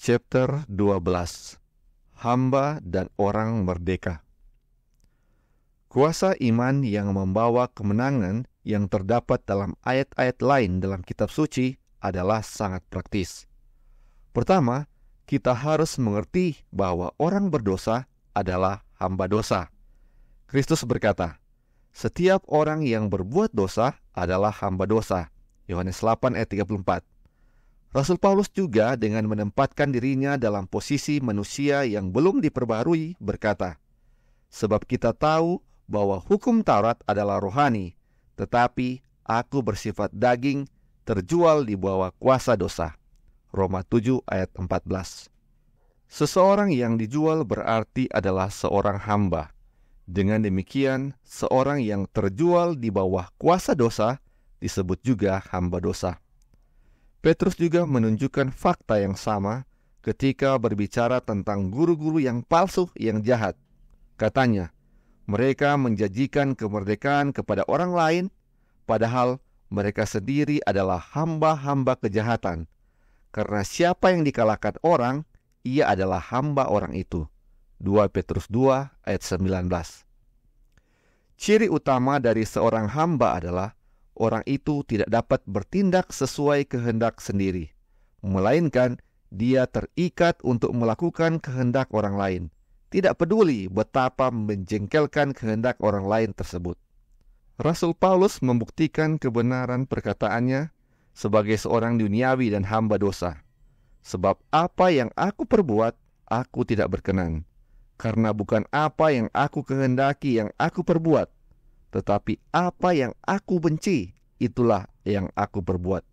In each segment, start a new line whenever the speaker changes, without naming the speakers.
chapter 12 Hamba dan orang merdeka Kuasa iman yang membawa kemenangan yang terdapat dalam ayat-ayat lain dalam kitab suci adalah sangat praktis. Pertama, kita harus mengerti bahwa orang berdosa adalah hamba dosa. Kristus berkata, "Setiap orang yang berbuat dosa adalah hamba dosa." Yohanes 8 ayat 34. Rasul Paulus juga dengan menempatkan dirinya dalam posisi manusia yang belum diperbarui berkata, Sebab kita tahu bahwa hukum Taurat adalah rohani, tetapi aku bersifat daging, terjual di bawah kuasa dosa. Roma 7 ayat 14 Seseorang yang dijual berarti adalah seorang hamba. Dengan demikian, seorang yang terjual di bawah kuasa dosa disebut juga hamba dosa. Petrus juga menunjukkan fakta yang sama ketika berbicara tentang guru-guru yang palsu yang jahat. Katanya, mereka menjanjikan kemerdekaan kepada orang lain, padahal mereka sendiri adalah hamba-hamba kejahatan. Karena siapa yang dikalahkan orang, ia adalah hamba orang itu. 2 Petrus 2 ayat 19 Ciri utama dari seorang hamba adalah orang itu tidak dapat bertindak sesuai kehendak sendiri, melainkan dia terikat untuk melakukan kehendak orang lain, tidak peduli betapa menjengkelkan kehendak orang lain tersebut. Rasul Paulus membuktikan kebenaran perkataannya sebagai seorang duniawi dan hamba dosa. Sebab apa yang aku perbuat, aku tidak berkenan. Karena bukan apa yang aku kehendaki yang aku perbuat, tetapi apa yang aku benci, itulah yang aku perbuat.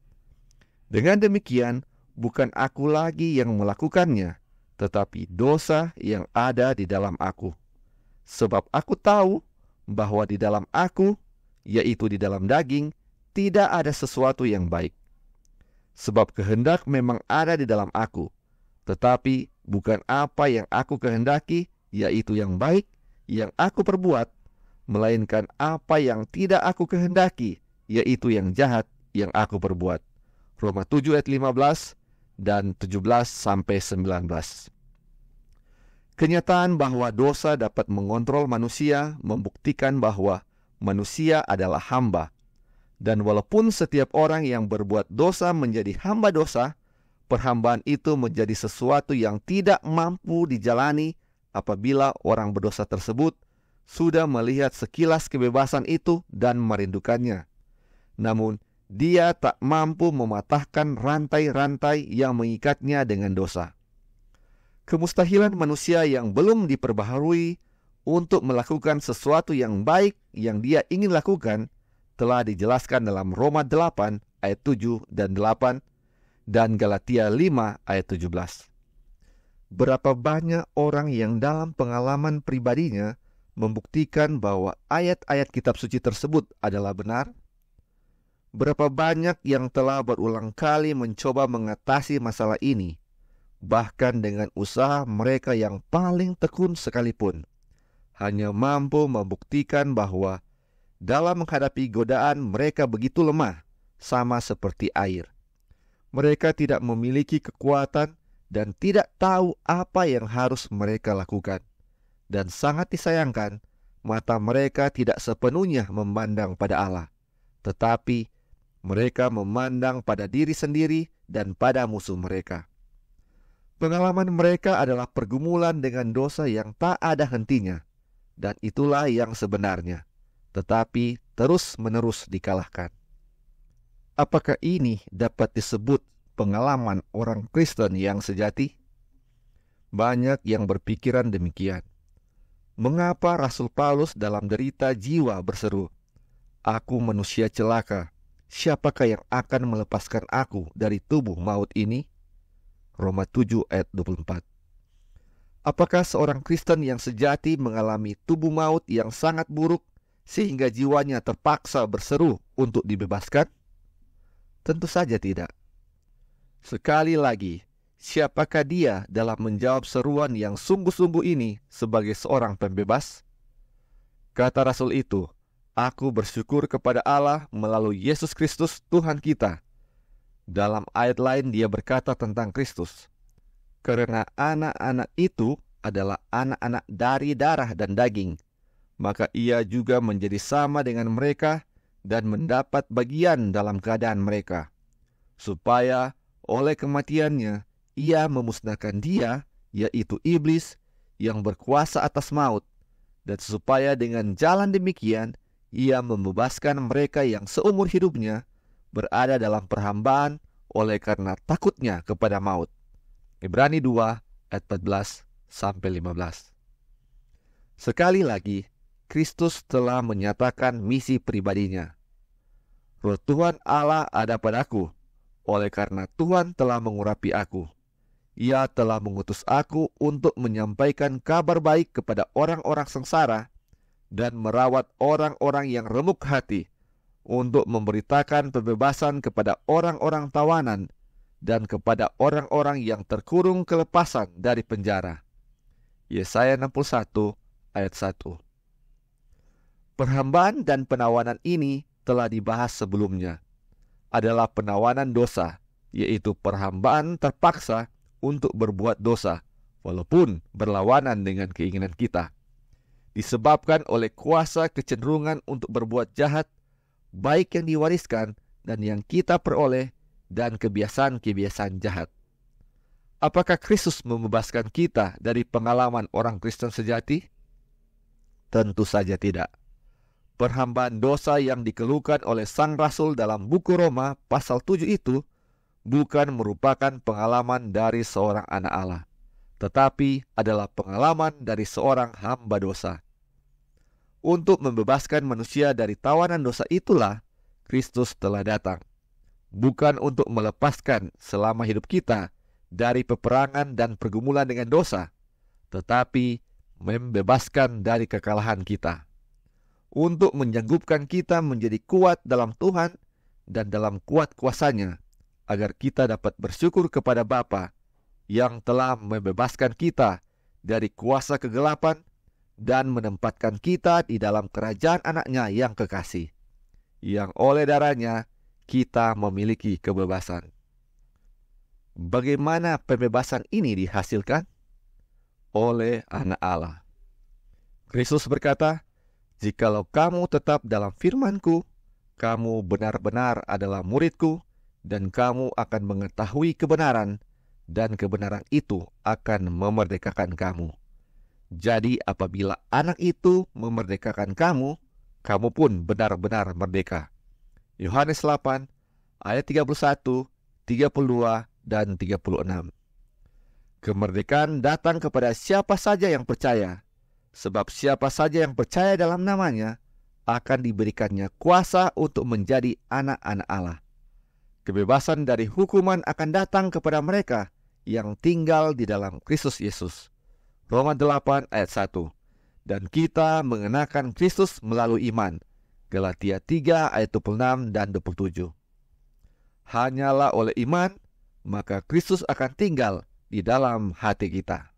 Dengan demikian, bukan aku lagi yang melakukannya, tetapi dosa yang ada di dalam aku. Sebab aku tahu bahwa di dalam aku, yaitu di dalam daging, tidak ada sesuatu yang baik. Sebab kehendak memang ada di dalam aku, tetapi bukan apa yang aku kehendaki, yaitu yang baik, yang aku perbuat, melainkan apa yang tidak aku kehendaki, yaitu yang jahat yang aku perbuat. Roma 7 ayat 15 dan 17 sampai 19. Kenyataan bahwa dosa dapat mengontrol manusia membuktikan bahwa manusia adalah hamba. Dan walaupun setiap orang yang berbuat dosa menjadi hamba dosa, perhambaan itu menjadi sesuatu yang tidak mampu dijalani apabila orang berdosa tersebut sudah melihat sekilas kebebasan itu dan merindukannya. Namun, dia tak mampu mematahkan rantai-rantai yang mengikatnya dengan dosa. Kemustahilan manusia yang belum diperbaharui untuk melakukan sesuatu yang baik yang dia ingin lakukan telah dijelaskan dalam Roma 8 ayat 7 dan 8 dan Galatia 5 ayat 17. Berapa banyak orang yang dalam pengalaman pribadinya membuktikan bahwa ayat-ayat kitab suci tersebut adalah benar? Berapa banyak yang telah berulang kali mencoba mengatasi masalah ini, bahkan dengan usaha mereka yang paling tekun sekalipun, hanya mampu membuktikan bahwa dalam menghadapi godaan mereka begitu lemah, sama seperti air. Mereka tidak memiliki kekuatan dan tidak tahu apa yang harus mereka lakukan dan sangat disayangkan, mata mereka tidak sepenuhnya memandang pada Allah, tetapi mereka memandang pada diri sendiri dan pada musuh mereka. Pengalaman mereka adalah pergumulan dengan dosa yang tak ada hentinya, dan itulah yang sebenarnya, tetapi terus-menerus dikalahkan. Apakah ini dapat disebut pengalaman orang Kristen yang sejati? Banyak yang berpikiran demikian mengapa Rasul Paulus dalam derita jiwa berseru, Aku manusia celaka, siapakah yang akan melepaskan aku dari tubuh maut ini? Roma 7 ayat 24 Apakah seorang Kristen yang sejati mengalami tubuh maut yang sangat buruk sehingga jiwanya terpaksa berseru untuk dibebaskan? Tentu saja tidak. Sekali lagi, siapakah dia dalam menjawab seruan yang sungguh-sungguh ini sebagai seorang pembebas? Kata rasul itu, "Aku bersyukur kepada Allah melalui Yesus Kristus, Tuhan kita." Dalam ayat lain, dia berkata tentang Kristus, "Karena anak-anak itu adalah anak-anak dari darah dan daging, maka ia juga menjadi sama dengan mereka." dan mendapat bagian dalam keadaan mereka, supaya oleh kematiannya ia memusnahkan dia, yaitu iblis yang berkuasa atas maut, dan supaya dengan jalan demikian ia membebaskan mereka yang seumur hidupnya berada dalam perhambaan oleh karena takutnya kepada maut. Ibrani 2 ayat 14 sampai 15. Sekali lagi, Kristus telah menyatakan misi pribadinya. Roh Tuhan Allah ada padaku, oleh karena Tuhan telah mengurapi aku. Ia telah mengutus aku untuk menyampaikan kabar baik kepada orang-orang sengsara dan merawat orang-orang yang remuk hati, untuk memberitakan pembebasan kepada orang-orang tawanan dan kepada orang-orang yang terkurung kelepasan dari penjara. Yesaya 61 ayat 1. Perhambaan dan penawanan ini telah dibahas sebelumnya. Adalah penawanan dosa, yaitu perhambaan terpaksa untuk berbuat dosa, walaupun berlawanan dengan keinginan kita. Disebabkan oleh kuasa kecenderungan untuk berbuat jahat, baik yang diwariskan dan yang kita peroleh, dan kebiasaan-kebiasaan jahat. Apakah Kristus membebaskan kita dari pengalaman orang Kristen sejati? Tentu saja tidak. Perhambaan dosa yang dikeluhkan oleh sang rasul dalam buku Roma pasal 7 itu bukan merupakan pengalaman dari seorang anak Allah, tetapi adalah pengalaman dari seorang hamba dosa. Untuk membebaskan manusia dari tawanan dosa itulah Kristus telah datang, bukan untuk melepaskan selama hidup kita dari peperangan dan pergumulan dengan dosa, tetapi membebaskan dari kekalahan kita. Untuk menyanggupkan kita menjadi kuat dalam Tuhan dan dalam kuat kuasanya, agar kita dapat bersyukur kepada Bapa yang telah membebaskan kita dari kuasa kegelapan dan menempatkan kita di dalam kerajaan anaknya yang kekasih, yang oleh darahnya kita memiliki kebebasan. Bagaimana pembebasan ini dihasilkan? Oleh anak Allah. Kristus berkata, Jikalau kamu tetap dalam firmanku, kamu benar-benar adalah muridku, dan kamu akan mengetahui kebenaran, dan kebenaran itu akan memerdekakan kamu. Jadi, apabila anak itu memerdekakan kamu, kamu pun benar-benar merdeka. Yohanes 8 ayat 31, 32, dan 36. Kemerdekaan datang kepada siapa saja yang percaya, sebab siapa saja yang percaya dalam namanya akan diberikannya kuasa untuk menjadi anak-anak Allah. Kebebasan dari hukuman akan datang kepada mereka yang tinggal di dalam Kristus Yesus. Roma 8 ayat 1 Dan kita mengenakan Kristus melalui iman. Galatia 3 ayat 26 dan 27 Hanyalah oleh iman, maka Kristus akan tinggal di dalam hati kita.